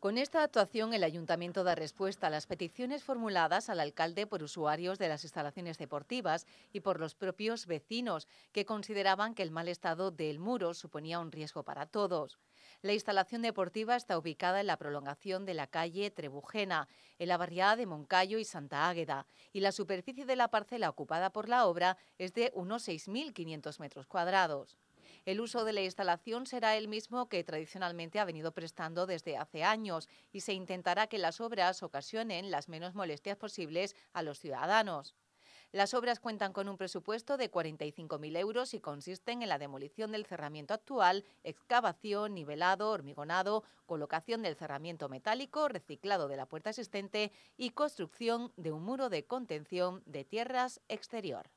Con esta actuación, el Ayuntamiento da respuesta a las peticiones formuladas al alcalde por usuarios de las instalaciones deportivas y por los propios vecinos, que consideraban que el mal estado del muro suponía un riesgo para todos. La instalación deportiva está ubicada en la prolongación de la calle Trebujena, en la barriada de Moncayo y Santa Águeda, y la superficie de la parcela ocupada por la obra es de unos 6.500 metros cuadrados. El uso de la instalación será el mismo que tradicionalmente ha venido prestando desde hace años y se intentará que las obras ocasionen las menos molestias posibles a los ciudadanos. Las obras cuentan con un presupuesto de 45.000 euros y consisten en la demolición del cerramiento actual, excavación, nivelado, hormigonado, colocación del cerramiento metálico, reciclado de la puerta existente y construcción de un muro de contención de tierras exterior.